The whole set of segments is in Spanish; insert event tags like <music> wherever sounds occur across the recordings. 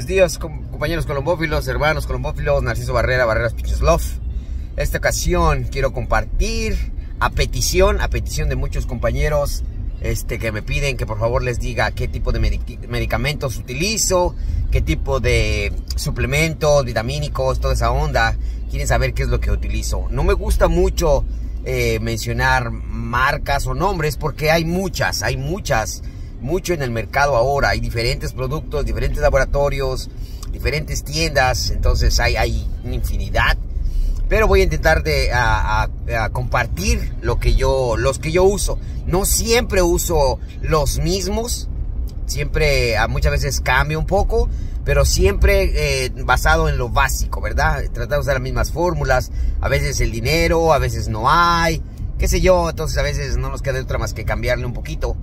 buenos días, compañeros colombófilos, hermanos colombófilos, Narciso Barrera, Barreras Love Esta ocasión quiero compartir a petición, a petición de muchos compañeros este, que me piden que por favor les diga qué tipo de medicamentos utilizo, qué tipo de suplementos, vitamínicos, toda esa onda. Quieren saber qué es lo que utilizo. No me gusta mucho eh, mencionar marcas o nombres porque hay muchas, hay muchas mucho en el mercado ahora. Hay diferentes productos, diferentes laboratorios, diferentes tiendas, entonces hay, hay una infinidad. Pero voy a intentar a, compartir lo que yo, los que yo uso. No siempre uso los mismos, siempre ah, muchas veces cambio un poco, pero siempre eh, basado en lo básico, ¿verdad? Tratar de usar las mismas fórmulas, a veces el dinero, a veces no hay, qué sé yo, entonces a veces no nos queda otra más que cambiarle un poquito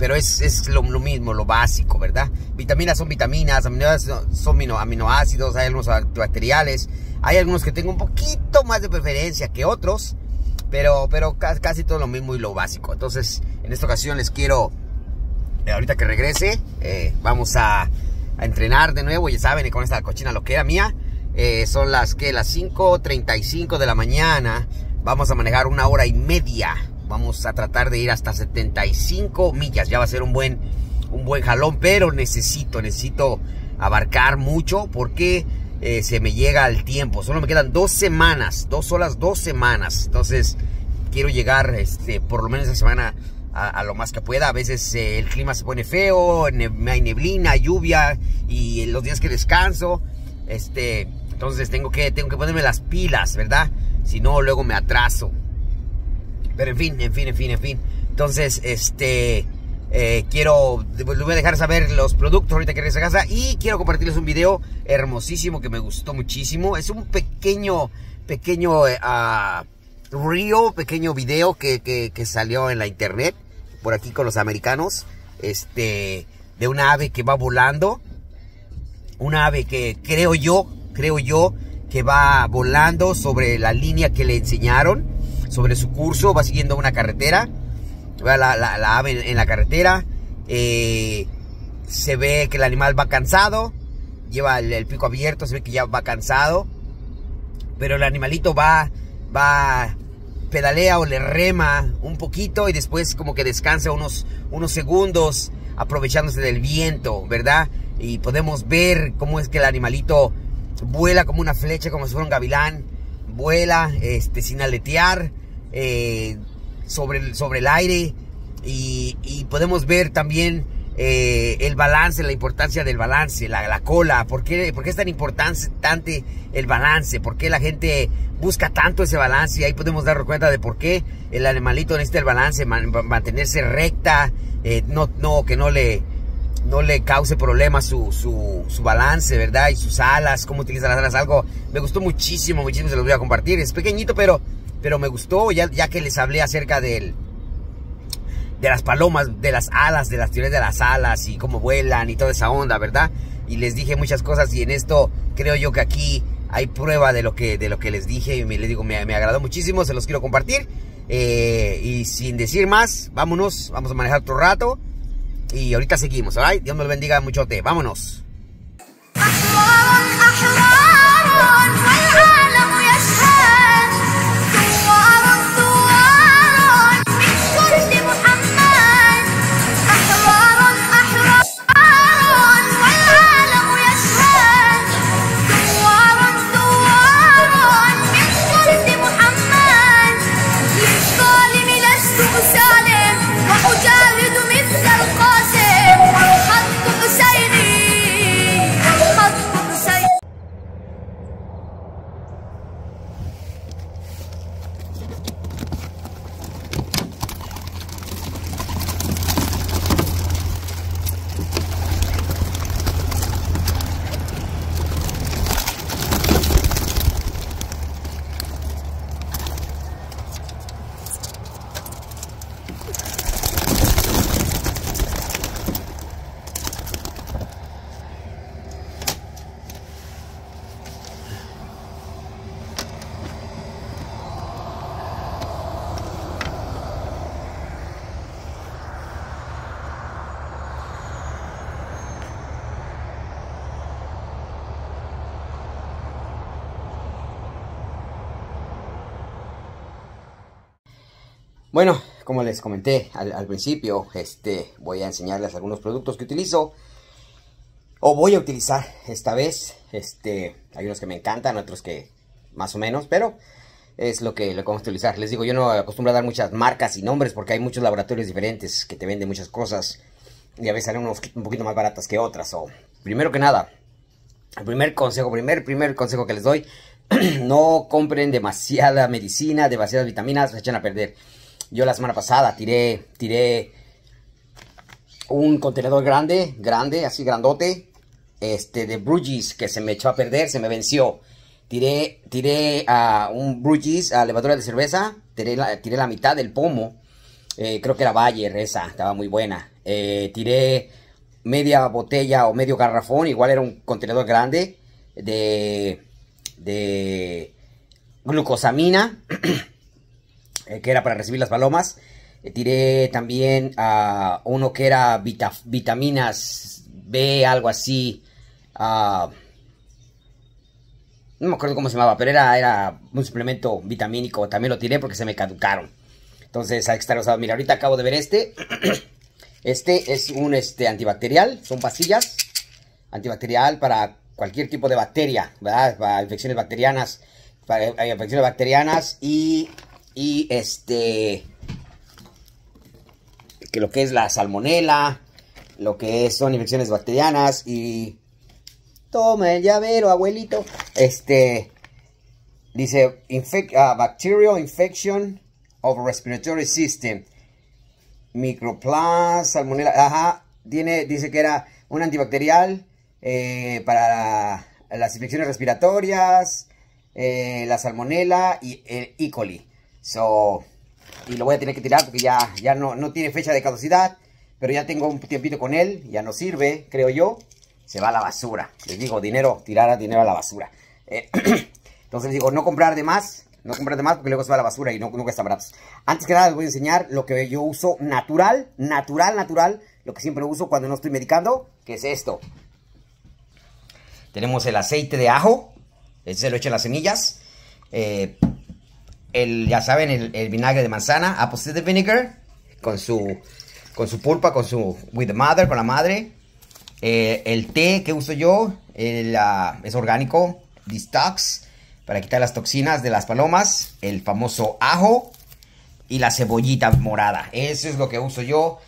pero es, lo, mismo, lo básico, ¿verdad? Vitaminas son vitaminas, aminoácidos son aminoácidos, hay algunos antibacteriales, hay algunos que tengo un poquito más de preferencia que otros, pero, pero casi todo lo mismo y lo básico. Entonces, en esta ocasión les quiero, eh, ahorita que regrese, eh, vamos a, entrenar de nuevo, ya saben, con esta cochina lo que era mía. Eh, son las que las 5.35 de la mañana. Vamos a manejar una hora y media Vamos a tratar de ir hasta 75 millas. Ya va a ser un buen, un buen jalón, pero necesito, necesito abarcar mucho porque eh, se me llega el tiempo. Solo me quedan dos semanas, dos solas, dos semanas. Entonces quiero llegar este, por lo menos esa semana a, lo más que pueda. A veces eh, el clima se pone feo, hay neblina, lluvia y los días que descanso. Este, entonces tengo que, tengo que ponerme las pilas, ¿verdad? Si no, luego me atraso. Pero en fin, en fin, en fin, en fin. Entonces, este... Eh, quiero, les voy a dejar saber los productos ahorita que regreso a casa y quiero compartirles un video hermosísimo que me gustó muchísimo. Es un pequeño, pequeño eh, ah, río, pequeño video que, que, salió en la internet por aquí con los americanos, este, de una ave que va volando, una ave que creo yo, creo yo que va volando sobre la línea que le enseñaron sobre su curso, va siguiendo una carretera, la, la, la ave en la carretera, eh, se ve que el animal va cansado, lleva el, pico abierto, se ve que ya va cansado, pero el animalito va, va, pedalea o le rema un poquito y después como que descansa unos, unos segundos aprovechándose del viento, ¿verdad? Y podemos ver cómo es que el animalito vuela como una flecha, como si fuera un gavilán, vuela este, sin aletear, eh, sobre, el, sobre el aire y, podemos ver también eh, el balance, la importancia del balance, la, la cola, ¿por qué, ¿por qué, es tan importante el balance, por qué la gente busca tanto ese balance y ahí podemos darnos cuenta de por qué el animalito necesita el balance, mantenerse recta, eh, no, no, que no le, no le cause problemas su, su, su, balance, ¿verdad? Y sus alas, cómo utiliza las alas, algo. Me gustó muchísimo, muchísimo, se los voy a compartir. Es pequeñito, pero pero me gustó, ya, ya que les hablé acerca del, de las palomas, de las alas, de las teorías de las alas y cómo vuelan y toda esa onda, ¿verdad? Y les dije muchas cosas y en esto creo yo que aquí hay prueba de lo que, de lo que les dije y me, les digo, me, agradó muchísimo, se los quiero compartir. Eh, y sin decir más, vámonos, vamos a manejar otro rato y ahorita seguimos, ¿verdad? Dios nos bendiga mucho, te, vámonos. Bueno, como les comenté al, principio, este, voy a enseñarles algunos productos que utilizo. O voy a utilizar esta vez. Este, hay unos que me encantan, otros que más o menos, pero es lo que, lo vamos a utilizar. Les digo, yo no acostumbro a dar muchas marcas y nombres porque hay muchos laboratorios diferentes que te venden muchas cosas. Y a veces salen unos un poquito más baratas que otras. O, primero que nada, el primer consejo, primer, primer consejo que les doy, <clears throat> no compren demasiada medicina, demasiadas vitaminas, se echan a perder. Yo la semana pasada tiré, tiré un contenedor grande, grande, así grandote, este de Brugis que se me echó a perder, se me venció. Tiré, tiré a un Brugis a levadura de cerveza, tiré la, mitad del pomo. Eh, creo que era valle esa, estaba muy buena. Eh, tiré media botella o medio garrafón, igual era un contenedor grande de, de glucosamina. <clears throat> Eh, que era para recibir las palomas. Eh, tiré también a uno que era vitaminas B, algo así. no me acuerdo cómo se llamaba, pero era, un suplemento vitamínico. También lo tiré porque se me caducaron. Entonces hay que Mira, ahorita acabo de ver este. <clears throat> Este es un este, antibacterial. Son pastillas. Antibacterial para cualquier tipo de bacteria, ¿verdad? Para infecciones bacterianas. Para eh, infecciones bacterianas y y este que lo que es la salmonela, lo que son infecciones bacterianas y toma el llavero, abuelito. Este dice ah, bacterial infection of respiratory system, microplas salmonela ajá, tiene dice que era un antibacterial eh, para las infecciones respiratorias, eh, la salmonela y el E. coli. So, y lo voy a tener que tirar porque ya, ya no, no tiene fecha de caducidad. Pero ya tengo un tiempito con él, ya no sirve, creo yo. Se va a la basura. Les digo, dinero, tirar a dinero a la basura. Eh, <clears throat> entonces les digo, no comprar de más, no comprar de más porque luego se va a la basura y no, nunca están baratos. Antes que nada les voy a enseñar lo que yo uso natural, natural, natural. Lo que siempre uso cuando no estoy medicando, que es esto. Tenemos el aceite de ajo. ese se lo echan las semillas. Eh, el, ya saben, el, vinagre de manzana, apple cider vinegar, con su, con su pulpa, con su, with the mother, con la madre. Eh, el té que uso yo eh, es orgánico, distox, para quitar las toxinas de las palomas. El famoso ajo y la cebollita morada. Eso es lo que uso yo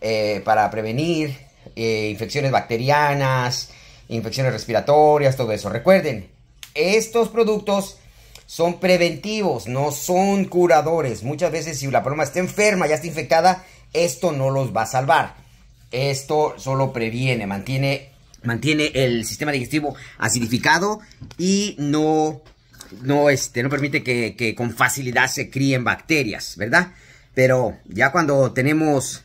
eh, para prevenir infecciones bacterianas, infecciones respiratorias, todo eso. Recuerden, estos productos son preventivos, no son curadores. Muchas veces si la paloma está enferma, ya está infectada, esto no los va a salvar. Esto solo previene, mantiene, mantiene el sistema digestivo acidificado y no, no, este, no permite que, con facilidad se críen bacterias, ¿verdad? Pero ya cuando tenemos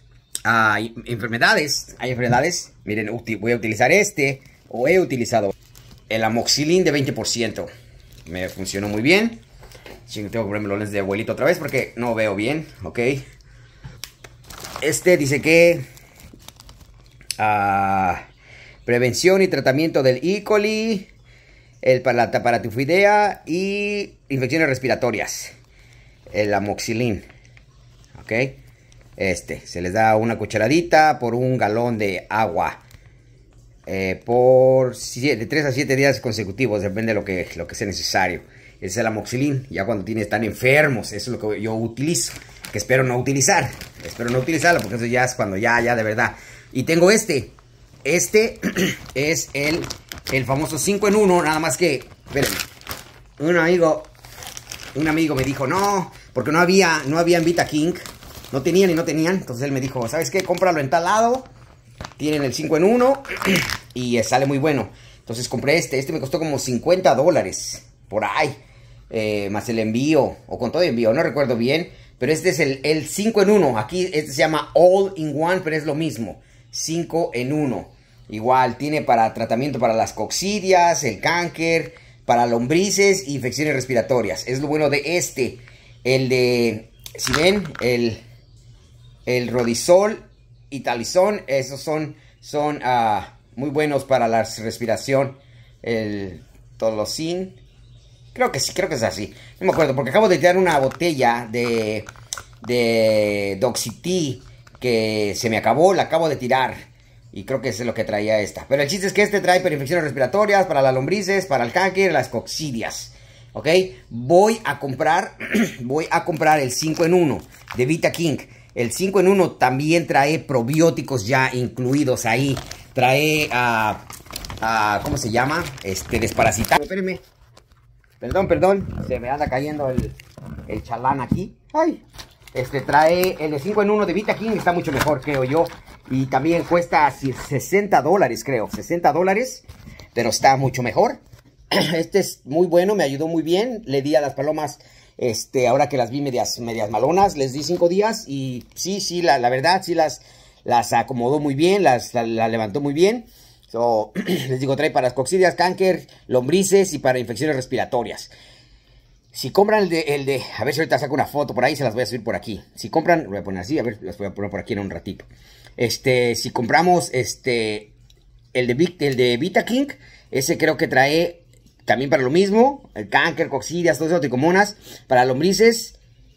enfermedades, hay enfermedades, miren, voy a utilizar este, o he utilizado el amoxilin de 20% me funcionó muy bien. Tengo que comprarme los de abuelito otra vez porque no veo bien, ok. Este dice que... Ah, prevención y tratamiento del E. coli, el para la taparatufidea y infecciones respiratorias. El amoxilín, ok. Este, se les da una cucharadita por un galón de agua. Eh, por de 3 a 7 días consecutivos, depende de lo que, lo que sea necesario. Es el amoxilín, ya cuando tienes, tan enfermos, eso es lo que yo utilizo, que espero no utilizar, espero no utilizarlo, porque eso ya es cuando ya, ya de verdad. Y tengo este, este <clears throat> es el, el famoso 5 en 1, nada más que, un amigo, un amigo me dijo, no, porque no había, no había en Vita King, no tenían y no tenían, entonces él me dijo, ¿sabes qué? Cómpralo en tal lado, tienen el 5 en 1 y sale muy bueno. Entonces compré este. Este me costó como 50 dólares. Por ahí. Eh, más el envío. O con todo el envío. No recuerdo bien. Pero este es el, 5 en 1. Aquí este se llama All in One. Pero es lo mismo. 5 en 1. Igual tiene para tratamiento para las coccidias. El cáncer. Para lombrices e infecciones respiratorias. Es lo bueno de este. El de... Si ven, el, el rodisol y talizón, esos son, son ah, muy buenos para la respiración. El tolosín, creo que sí, creo que es así. No me acuerdo, porque acabo de tirar una botella de, de Doxity que se me acabó, la acabo de tirar. Y creo que es lo que traía esta. Pero el chiste es que este trae para infecciones respiratorias, para las lombrices, para el cáncer, las coccidias. ¿Ok? Voy a comprar, <clears throat> voy a comprar el 5 en 1 de Vita King. El 5 en 1 también trae probióticos ya incluidos ahí. Trae a... ¿Cómo se llama? Este, desparasitar. Perdón, perdón. Se me anda cayendo el, chalán aquí. Ay. Este trae el 5 en 1 de Vita King, está mucho mejor, creo yo. Y también cuesta 60 dólares, creo. 60 dólares, pero está mucho mejor. <clears throat> Este es muy bueno, me ayudó muy bien. Le di a las palomas este, ahora que las vi medias, medias malonas, les di cinco días y sí, sí, la, verdad, sí las, las acomodó muy bien, las la, levantó muy bien. <clears throat> les digo, trae para coccidias, cáncer, lombrices y para infecciones respiratorias. Si compran el de, a ver si ahorita saco una foto por ahí, se las voy a subir por aquí. Si compran, lo voy a poner así, a ver, las voy a poner por aquí en un ratito. Este, si compramos este, el de, el de Vita King, ese creo que trae también para lo mismo, el cáncer, coccidias, todo eso, tricomonas. para lombrices,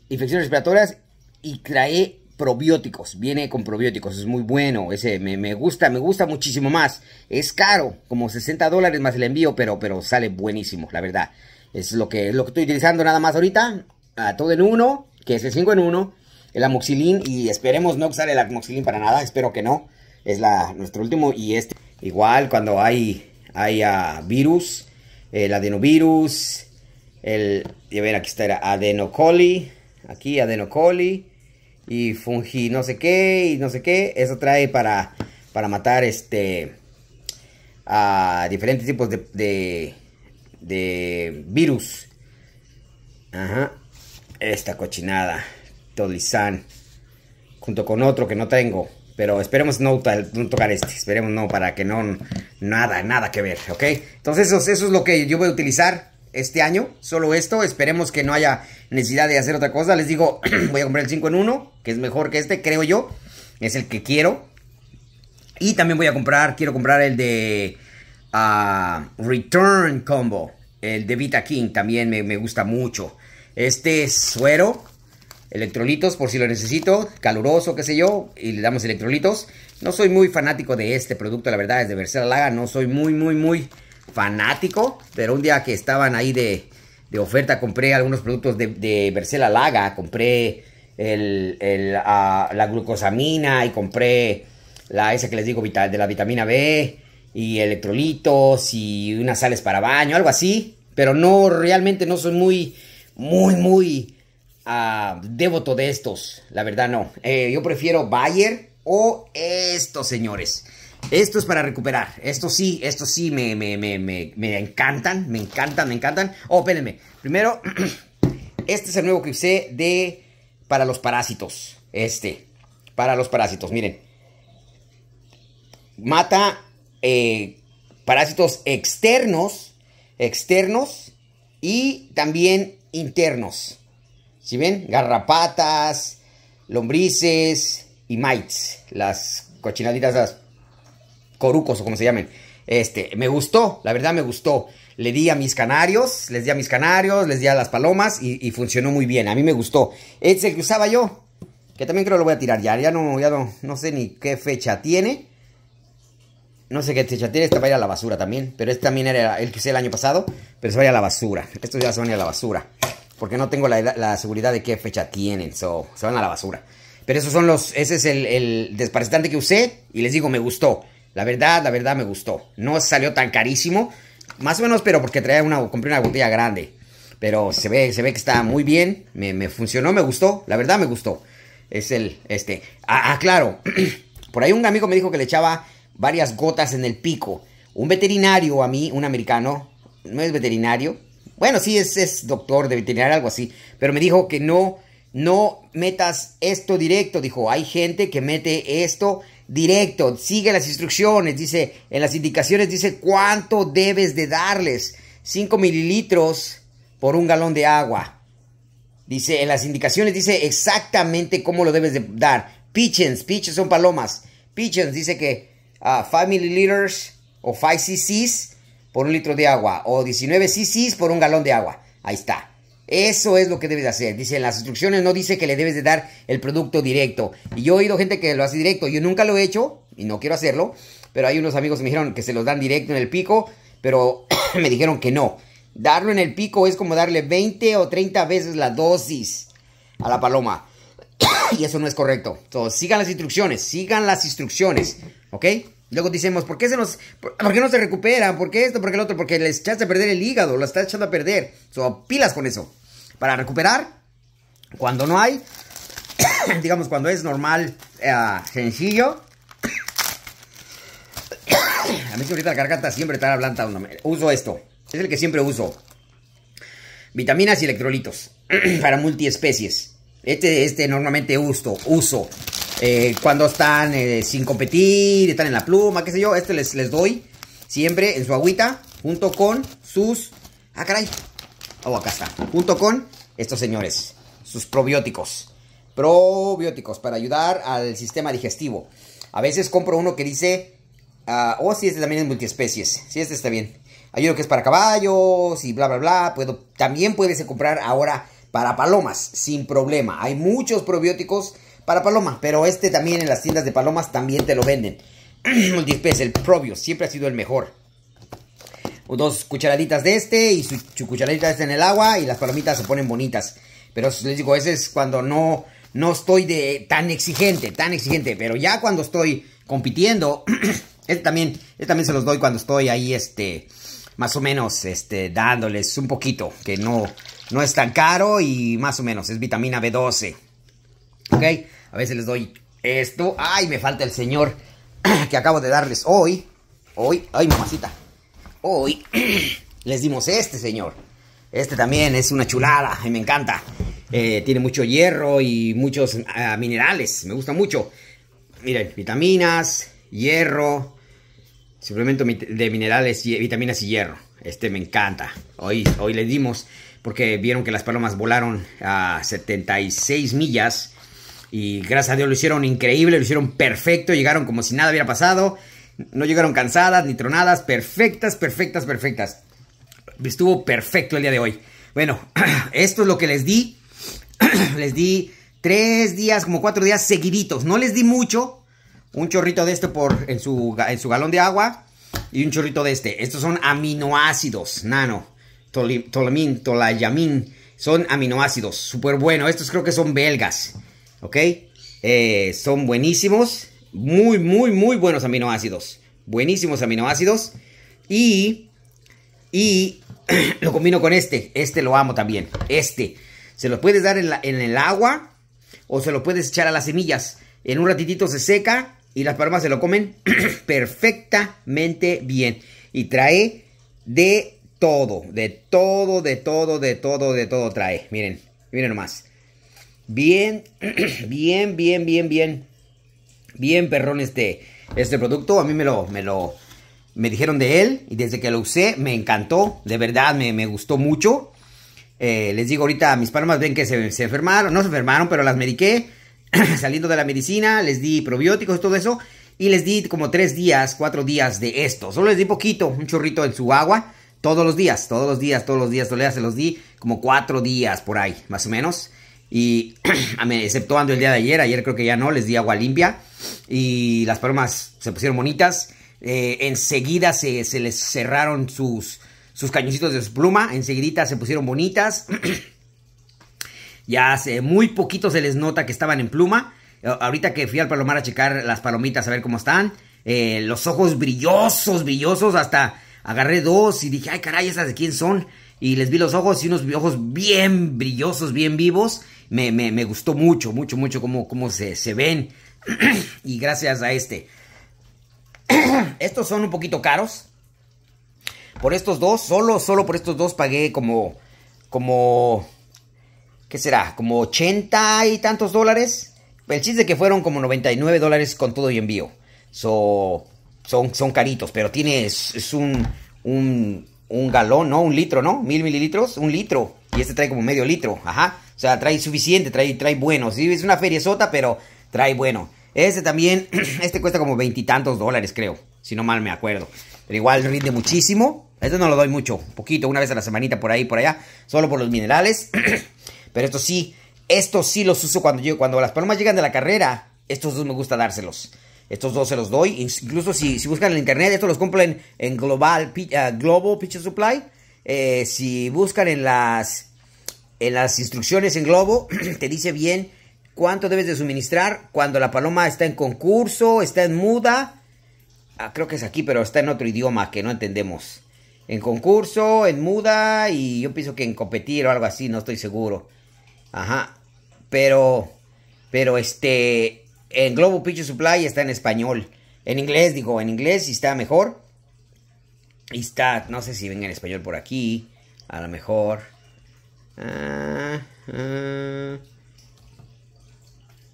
infecciones respiratorias y trae probióticos, viene con probióticos, es muy bueno, ese me, gusta, me gusta muchísimo más, es caro, como 60 dólares más el envío, pero, pero sale buenísimo, la verdad, es lo que, lo que estoy utilizando nada más ahorita, a todo en uno, que es el 5 en 1, el amoxilín, y esperemos no usar el amoxilín para nada, espero que no, es la, nuestro último, y este, igual cuando hay, virus, el adenovirus, el, ya ven, aquí está, era adenocoli, aquí adenocoli, y fungi no sé qué, y no sé qué, eso trae para, para matar este, a diferentes tipos de, de, virus, ajá, esta cochinada, tolisan junto con otro que no tengo, pero esperemos no, tocar este, esperemos no, para que no, nada, nada que ver, ¿ok? Entonces eso, es lo que yo voy a utilizar este año, solo esto, esperemos que no haya necesidad de hacer otra cosa. Les digo, <clears throat> voy a comprar el 5 en 1, que es mejor que este, creo yo, es el que quiero. Y también voy a comprar, quiero comprar el de ah, Return Combo, el de Vita King, también me, me gusta mucho. Este suero, electrolitos por si lo necesito, caluroso, qué sé yo, y le damos electrolitos. No soy muy fanático de este producto, la verdad, es de Versela Laga, no soy muy, muy, muy fanático, pero un día que estaban ahí de, oferta compré algunos productos de, de Bercela Laga, compré el, la glucosamina y compré la esa que les digo de la vitamina B y electrolitos y unas sales para baño, algo así, pero no, realmente no soy muy, muy, muy Ah, devoto de estos, la verdad no. Eh, yo prefiero Bayer o estos señores. Esto es para recuperar. Esto sí, esto sí me, me, encantan. Me encantan, me encantan. Oh, espérenme. Primero, <clears throat> este es el nuevo cripsé de. Para los parásitos. Este. Para los parásitos, miren. Mata eh, parásitos externos. Externos. Y también internos. Si ven? Garrapatas, lombrices y mites, las cochinaditas, las corucos o como se llamen. Este, me gustó, la verdad me gustó. Le di a mis canarios, les di a mis canarios, les di a las palomas y, funcionó muy bien. A mí me gustó. Este es el que usaba yo, que también creo lo voy a tirar ya. Ya no, ya no, sé ni qué fecha tiene. No sé qué fecha tiene, este va a ir a la basura también. Pero este también era el que usé el año pasado, pero se va a ir a la basura. Estos ya se van a ir a la basura porque no tengo la, seguridad de qué fecha tienen, so, se van a la basura. Pero esos son los, ese es el, el que usé y les digo, me gustó. La verdad, la verdad me gustó. No salió tan carísimo, más o menos, pero porque traía una, compré una botella grande. Pero se ve, se ve que está muy bien, me, funcionó, me gustó, la verdad me gustó. Es el, este, ah, ah claro, <clears throat> por ahí un amigo me dijo que le echaba varias gotas en el pico. Un veterinario a mí, un americano, no es veterinario, bueno, sí, es, doctor debe tener algo así. Pero me dijo que no, no metas esto directo. Dijo, hay gente que mete esto directo. Sigue las instrucciones. Dice, en las indicaciones dice cuánto debes de darles. 5 mililitros por un galón de agua. Dice, en las indicaciones dice exactamente cómo lo debes de dar. Pigeons, pigeons son palomas. Pigeons dice que 5 ah, mililitros o 5 cc's por un litro de agua o 19 sisis por un galón de agua. Ahí está. Eso es lo que debes hacer. Dice, en las instrucciones no dice que le debes de dar el producto directo. Y yo he oído gente que lo hace directo. Yo nunca lo he hecho y no quiero hacerlo. Pero hay unos amigos que me dijeron que se los dan directo en el pico. Pero <clears throat> me dijeron que no. Darlo en el pico es como darle 20 o 30 veces la dosis a la paloma. <clears throat> y eso no es correcto. Entonces, sigan las instrucciones. Sigan las instrucciones. ¿Ok? Luego decimos, ¿por qué, se nos, por, no se recuperan? ¿Por qué esto? ¿Por qué el otro? Porque les echaste a perder el hígado, lo está echando a perder. So, pilas con eso. Para recuperar, cuando no hay, <coughs> digamos, cuando es normal, eh, sencillo. <coughs> a mí ahorita la garganta siempre está planta... Uso esto. Es el que siempre uso. Vitaminas y electrolitos <coughs> para multiespecies. Este, este normalmente uso, uso. Eh, cuando están eh, sin competir, están en la pluma, qué sé yo. Este les, les doy siempre en su agüita junto con sus... Ah, caray. Oh, acá está. Junto con estos señores, sus probióticos. Probióticos para ayudar al sistema digestivo. A veces compro uno que dice... Ah, oh, sí, este también es multiespecies. si este está bien. Hay uno que es para caballos y bla, bla, bla. Puedo, también puedes comprar ahora para palomas, sin problema. Hay muchos probióticos para palomas... Pero este también en las tiendas de palomas también te lo venden. Multispes, <clears throat> el probio, siempre ha sido el mejor. Dos cucharaditas de este y su, cucharadita de en el agua y las palomitas se ponen bonitas. Pero les digo, ese es cuando no, no estoy de, tan exigente, tan exigente. Pero ya cuando estoy compitiendo, <clears throat> este también, este también se los doy cuando estoy ahí, este, más o menos, este, dándoles un poquito. Que no, no es tan caro y más o menos, es vitamina B12. ¿Ok? A veces les doy esto. Ay, me falta el señor <clears throat> que acabo de darles hoy. Hoy, ay mamacita. Hoy <clears throat> les dimos este señor. Este también es una chulada y me encanta. Eh, tiene mucho hierro y muchos ah, minerales. Me gusta mucho. Miren, vitaminas, hierro, suplemento de minerales, vitaminas y hierro. Este me encanta. Hoy, hoy le dimos porque vieron que las palomas volaron a 76 millas y gracias a Dios lo hicieron increíble, lo hicieron perfecto, llegaron como si nada hubiera pasado. No llegaron cansadas ni tronadas, perfectas, perfectas, perfectas. Estuvo perfecto el día de hoy. Bueno, <clears throat> esto es lo que les di. <clears throat> les di tres días, como cuatro días seguiditos. No les di mucho. Un chorrito de este por, en, su, en su galón de agua y un chorrito de este. Estos son aminoácidos, nano, tolamin, tolayamin. Son aminoácidos, súper bueno. Estos creo que son belgas. ¿ok? Eh, son buenísimos, muy, muy, muy buenos aminoácidos. Buenísimos aminoácidos. Y, y <clears throat> lo combino con este. Este lo amo también. Este. Se lo puedes dar en, el agua o se lo puedes echar a las semillas. En un ratitito se seca y las palomas se lo comen <clears throat> perfectamente bien. Y trae de todo, de todo, de todo, de todo, de todo trae. Miren, miren nomás. Bien, <clears throat> bien, bien, bien, bien. Bien, perrón, este, este producto. A mí me lo, me lo, me dijeron de él y desde que lo usé me encantó. De verdad, me, me gustó mucho. Eh, les digo ahorita, mis palmas ven que se, se enfermaron, no se enfermaron, pero las mediqué. <clears throat> saliendo de la medicina, les di probióticos y todo eso. Y les di como tres días, cuatro días de esto. Solo les di poquito, un chorrito en su agua. Todos los días, todos los días, todos los días, todos Se los di como cuatro días por ahí, más o menos. Y <clears throat> exceptuando el día de ayer, ayer creo que ya no, les di agua limpia. Y las palomas se pusieron bonitas. Eh, enseguida se, les cerraron sus, sus cañoncitos de su pluma. Enseguidita se pusieron bonitas. <clears throat> ya hace muy poquito se les nota que estaban en pluma. Ahorita que fui al palomar a checar las palomitas a ver cómo están. Eh, los ojos brillosos, brillosos. Hasta agarré dos y dije, ay caray, ¿esas de quién son? y les vi los ojos y unos ojos bien brillosos, bien vivos. Me, gustó mucho, mucho, mucho cómo, cómo se, ven. <clears throat> y gracias a este. <clears throat> estos son un poquito caros. Por estos dos, solo, solo por estos dos pagué como, como, ¿qué será? Como 80 y tantos dólares. El chiste que fueron como 99 dólares con todo y envío. son, son caritos, pero tiene, es, un un galón, no, un litro, ¿no? Mil mililitros, un litro. Y este trae como medio litro, ajá. O sea, trae suficiente, trae, trae bueno. Sí, es una feria sota, pero trae bueno. Este también, <clears throat> este cuesta como veintitantos dólares, creo. Si no mal me acuerdo. Pero igual rinde muchísimo. Este no lo doy mucho, poquito, una vez a la semanita por ahí, por allá. Solo por los minerales. <clears throat> pero esto sí, estos sí los uso cuando yo, cuando las palomas llegan de la carrera. Estos dos me gusta dárselos. Estos dos se los doy. Incluso si, buscan en internet, estos los compran en Global, uh, ah, Global Supply. Eh, si buscan en las, en las instrucciones en Globo, <clears throat> te dice bien cuánto debes de suministrar cuando la paloma está en concurso, está en muda. Ah, creo que es aquí, pero está en otro idioma que no entendemos. En concurso, en muda y yo pienso que en competir o algo así, no estoy seguro. Ajá. Pero, pero este, en Globo Pigeon Supply está en español. En inglés, digo, en inglés y está mejor. Y está, no sé si venga en español por aquí. A lo mejor. Ah, ah.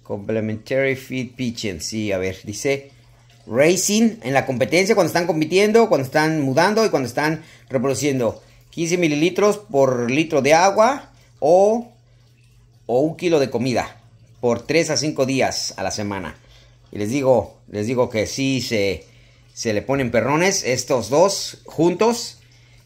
Complementary Feed pigeon Sí, a ver, dice Racing en la competencia cuando están compitiendo, cuando están mudando y cuando están reproduciendo. 15 mililitros por litro de agua o, o un kilo de comida por 3 a 5 días a la semana. Y les digo, les digo que sí se, se le ponen perrones estos dos juntos.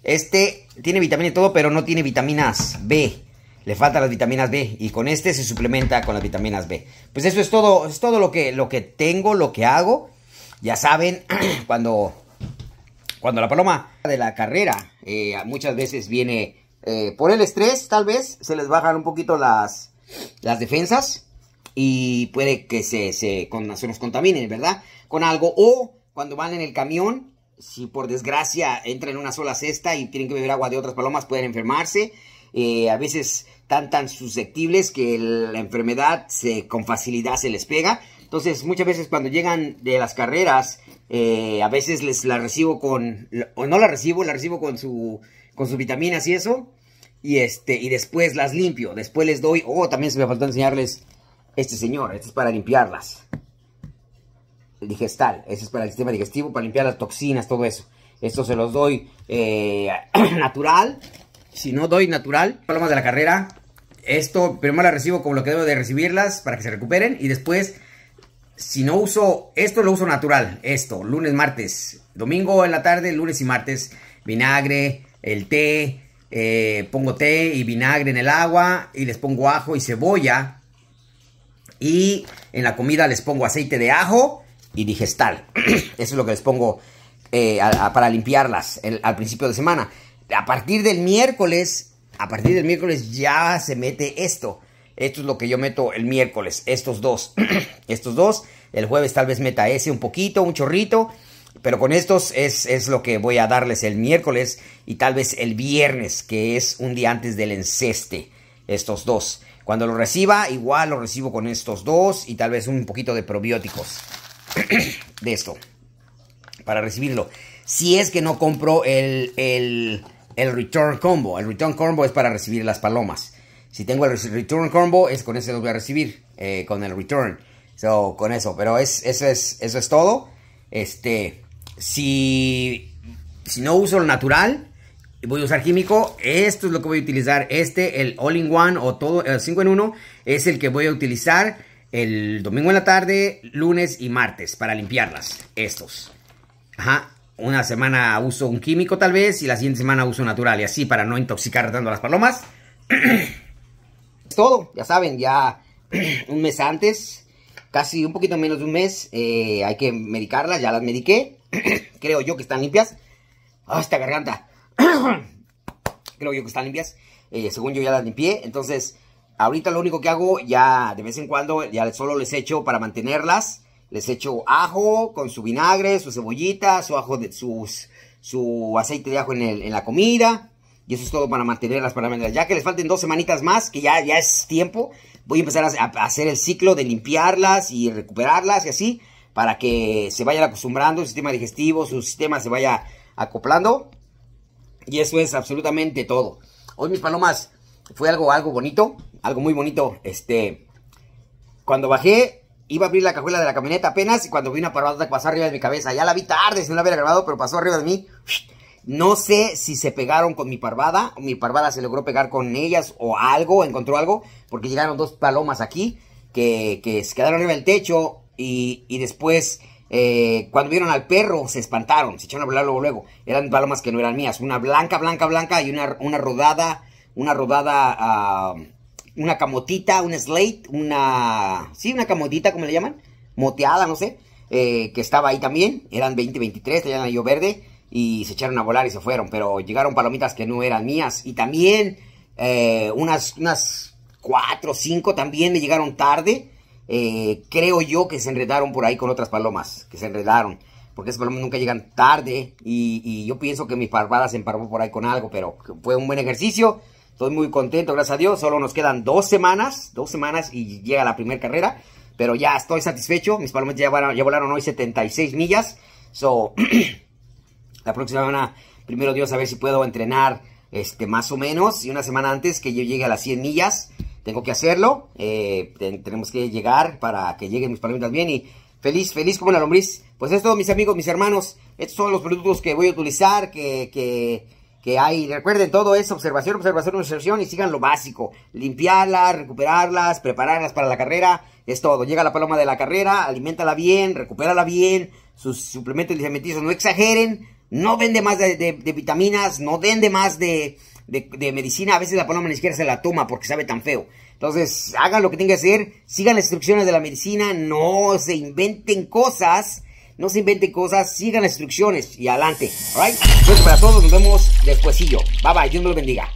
Este tiene vitamina y todo, pero no tiene vitaminas B. Le faltan las vitaminas B y con este se suplementa con las vitaminas B. Pues eso es todo, es todo lo que, lo que tengo, lo que hago. Ya saben, <clears throat> cuando, cuando la paloma de la carrera eh, muchas veces viene eh, por el estrés, tal vez se les bajan un poquito las, las defensas y puede que se, se, nos contaminen, ¿verdad? Con algo. O cuando van en el camión, si por desgracia entran en una sola cesta y tienen que beber agua de otras palomas, pueden enfermarse. Eh, a veces tan tan susceptibles que la enfermedad se, con facilidad se les pega. Entonces muchas veces cuando llegan de las carreras, eh, a veces les la recibo con, o no la recibo, la recibo con, su, con sus vitaminas y eso. Y, este, y después las limpio, después les doy, oh, también se me faltó enseñarles este señor, este es para limpiarlas. El digestal, este es para el sistema digestivo, para limpiar las toxinas, todo eso. Esto se los doy eh, <clears throat> natural. Si no doy natural, palomas de la carrera. Esto primero la recibo como lo que debo de recibirlas para que se recuperen. Y después, si no uso esto, lo uso natural. Esto, lunes, martes. Domingo en la tarde, lunes y martes. Vinagre, el té. Eh, pongo té y vinagre en el agua. Y les pongo ajo y cebolla y en la comida les pongo aceite de ajo y digestal. <clears throat> Eso es lo que les pongo eh, para limpiarlas al principio de semana. A partir del miércoles, a partir del miércoles ya se mete esto. Esto es lo que yo meto el miércoles, estos dos. <clears throat> estos dos. El jueves tal vez meta ese un poquito, un chorrito. Pero con estos es, es, lo que voy a darles el miércoles y tal vez el viernes, que es un día antes del enceste. Estos dos. Cuando lo reciba, igual lo recibo con estos dos y tal vez un poquito de probióticos <clears throat> de esto para recibirlo. Si es que no compro el, el, el Return Combo. El Return Combo es para recibir las palomas. Si tengo el Return Combo, es con ese lo voy a recibir. Eh, con el Return. So, con eso. Pero es, eso, es, eso es todo. Este, si, si no uso lo natural, voy a usar químico, esto es lo que voy a utilizar. Este, el All in One o todo, el 5 en 1, es el que voy a utilizar el domingo en la tarde, lunes y martes para limpiarlas. Estos. Ajá. Una semana uso un químico tal vez y la siguiente semana uso natural y así para no intoxicar tanto a las palomas. es <clears throat> todo, ya saben, ya <clears throat> un mes antes, casi un poquito menos de un mes, eh, hay que medicarlas, ya las mediqué. <clears throat> Creo yo que están limpias. Ah, esta garganta. <coughs> Creo yo que están limpias. Eh, según yo ya las limpié. Entonces, ahorita lo único que hago ya de vez en cuando, ya solo les echo para mantenerlas. Les echo ajo con su vinagre, su cebollita, su ajo de su aceite de ajo en, la comida. Y eso es todo para mantenerlas, para mantenerlas. Ya que les falten dos semanitas más, que ya, ya es tiempo, voy a empezar a, hacer el ciclo de limpiarlas y recuperarlas y así, para que se vayan acostumbrando, el sistema digestivo, su sistema se vaya acoplando. Y eso es absolutamente todo. Hoy mis palomas fue algo, algo bonito, algo muy bonito. Este, cuando bajé, iba a abrir la cajuela de la camioneta apenas y cuando vi una parvada pasó arriba de mi cabeza. Ya la vi tarde, si no la hubiera grabado, pero pasó arriba de mí. No sé si se pegaron con mi parvada, mi parvada se logró pegar con ellas o algo, encontró algo, porque llegaron dos palomas aquí que, que se quedaron arriba del techo y, y después eh, cuando vieron al perro, se espantaron, se echaron a volar luego, luego. Eran palomas que no eran mías. Una blanca, blanca, blanca y una, una rodada, una rodada, ah, una camotita, un slate, una... Sí, una camotita, como le llaman? Moteada, no sé. Eh, que estaba ahí también. Eran 20, 23, tenían yo verde. Y se echaron a volar y se fueron. Pero llegaron palomitas que no eran mías. Y también eh, unas, unas cuatro, cinco también le llegaron tarde eh, creo yo que se enredaron por ahí con otras palomas, que se enredaron, porque esas palomas nunca llegan tarde y, yo pienso que mi parvada se emparó por ahí con algo, pero fue un buen ejercicio. Estoy muy contento, gracias a Dios. Solo nos quedan dos semanas, dos semanas y llega la primera carrera. Pero ya estoy satisfecho. Mis palomas ya volaron, hoy 76 millas. So, <clears throat> la próxima semana, primero Dios, a ver si puedo entrenar este, más o menos. Y una semana antes que yo llegue a las 100 millas tengo que hacerlo, eh, tenemos que llegar para que lleguen mis palomitas bien y feliz, feliz como la lombriz. Pues esto, mis amigos, mis hermanos, estos son los productos que voy a utilizar, que, que, que hay. Recuerden, todo es observación, observación, observación y sigan lo básico. Limpiarlas, recuperarlas, prepararlas para la carrera, es todo. Llega la paloma de la carrera, alimentala bien, recupérala bien, sus suplementos dietéticos no exageren, no den de más de, de vitaminas, no den de más de de, medicina, a veces la paloma ni siquiera se la toma porque sabe tan feo. Entonces, hagan lo que tengan que hacer, sigan las instrucciones de la medicina, no se inventen cosas, no se inventen cosas, sigan las instrucciones y adelante, right para todos, nos vemos despuesillo. Bye bye, Dios me lo bendiga.